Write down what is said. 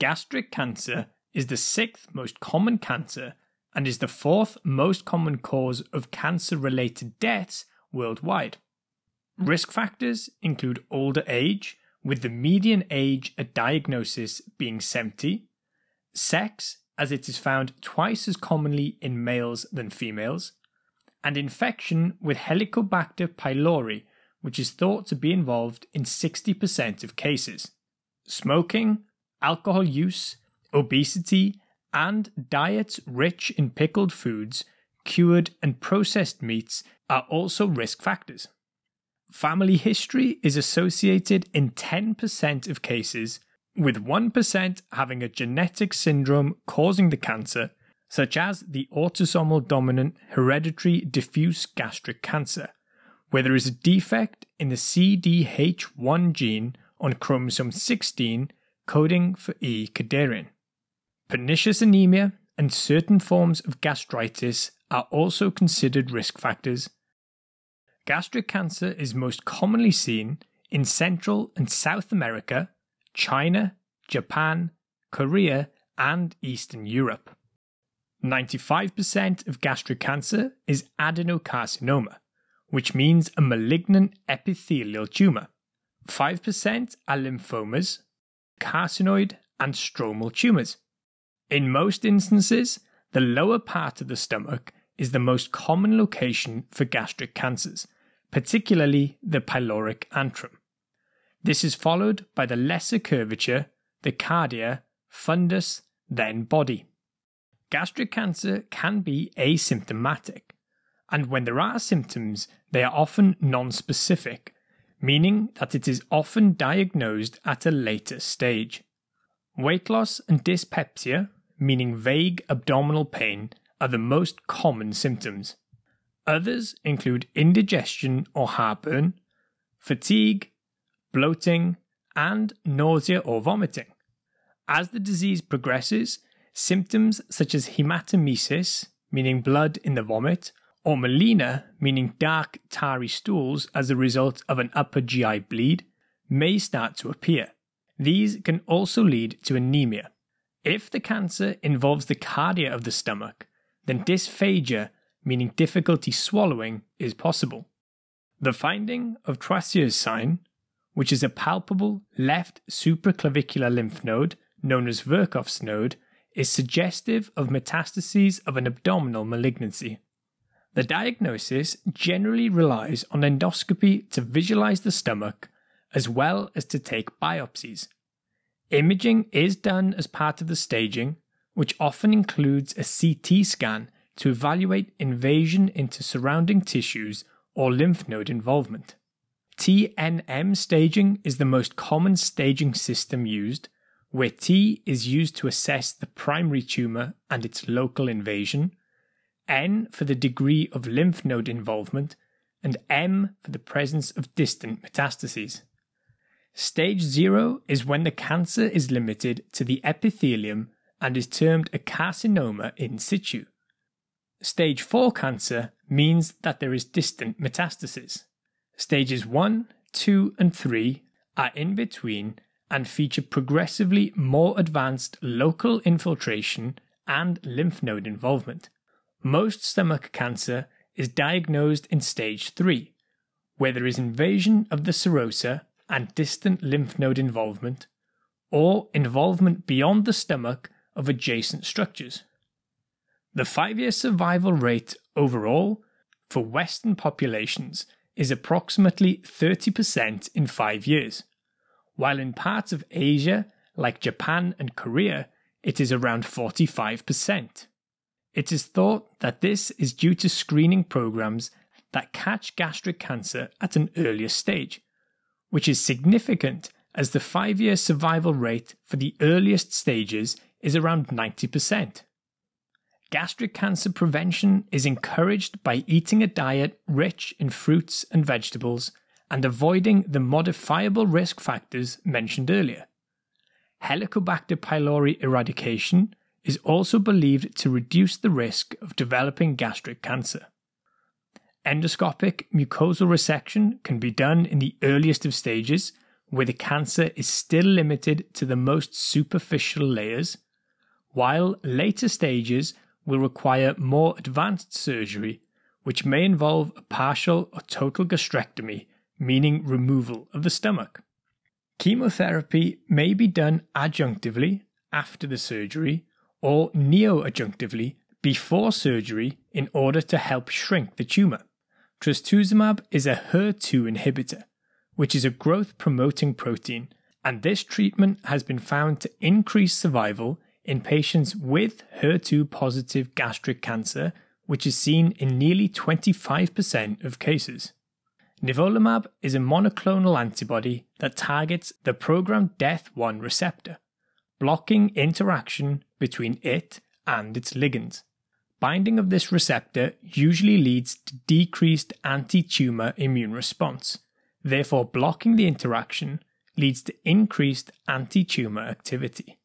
Gastric cancer is the sixth most common cancer and is the fourth most common cause of cancer related deaths worldwide. Risk factors include older age, with the median age at diagnosis being 70, sex, as it is found twice as commonly in males than females, and infection with Helicobacter pylori, which is thought to be involved in 60% of cases. Smoking, alcohol use, obesity, and diets rich in pickled foods, cured and processed meats are also risk factors. Family history is associated in 10% of cases, with 1% having a genetic syndrome causing the cancer, such as the autosomal dominant hereditary diffuse gastric cancer, where there is a defect in the CDH1 gene on chromosome 16 coding for E. cadherin. Pernicious anemia and certain forms of gastritis are also considered risk factors. Gastric cancer is most commonly seen in Central and South America, China, Japan, Korea, and Eastern Europe. 95% of gastric cancer is adenocarcinoma, which means a malignant epithelial tumour. 5% are lymphomas, carcinoid, and stromal tumours. In most instances, the lower part of the stomach is the most common location for gastric cancers, particularly the pyloric antrum. This is followed by the lesser curvature, the cardia, fundus, then body. Gastric cancer can be asymptomatic, and when there are symptoms, they are often non-specific meaning that it is often diagnosed at a later stage. Weight loss and dyspepsia, meaning vague abdominal pain, are the most common symptoms. Others include indigestion or heartburn, fatigue, bloating, and nausea or vomiting. As the disease progresses, symptoms such as hematemesis, meaning blood in the vomit, or melena, meaning dark, tarry stools, as a result of an upper GI bleed, may start to appear. These can also lead to anemia. If the cancer involves the cardia of the stomach, then dysphagia, meaning difficulty swallowing, is possible. The finding of Troisier's sign, which is a palpable left supraclavicular lymph node known as Virchow's node, is suggestive of metastases of an abdominal malignancy. The diagnosis generally relies on endoscopy to visualize the stomach, as well as to take biopsies. Imaging is done as part of the staging, which often includes a CT scan to evaluate invasion into surrounding tissues or lymph node involvement. TNM staging is the most common staging system used, where T is used to assess the primary tumour and its local invasion, N for the degree of lymph node involvement, and M for the presence of distant metastases. Stage 0 is when the cancer is limited to the epithelium and is termed a carcinoma in situ. Stage 4 cancer means that there is distant metastasis. Stages 1, 2, and 3 are in between and feature progressively more advanced local infiltration and lymph node involvement most stomach cancer is diagnosed in stage 3, where there is invasion of the serosa and distant lymph node involvement, or involvement beyond the stomach of adjacent structures. The five year survival rate overall for Western populations is approximately 30% in five years, while in parts of Asia, like Japan and Korea, it is around 45%. It is thought that this is due to screening programs that catch gastric cancer at an earlier stage, which is significant as the five year survival rate for the earliest stages is around 90%. Gastric cancer prevention is encouraged by eating a diet rich in fruits and vegetables and avoiding the modifiable risk factors mentioned earlier. Helicobacter pylori eradication is also believed to reduce the risk of developing gastric cancer. Endoscopic mucosal resection can be done in the earliest of stages, where the cancer is still limited to the most superficial layers, while later stages will require more advanced surgery, which may involve a partial or total gastrectomy, meaning removal of the stomach. Chemotherapy may be done adjunctively after the surgery or neoadjunctively before surgery in order to help shrink the tumor. Trastuzumab is a HER2 inhibitor, which is a growth promoting protein, and this treatment has been found to increase survival in patients with HER2 positive gastric cancer, which is seen in nearly 25% of cases. Nivolumab is a monoclonal antibody that targets the programmed death 1 receptor, blocking interaction between it and its ligand. Binding of this receptor usually leads to decreased anti tumor immune response. Therefore, blocking the interaction leads to increased anti tumor activity.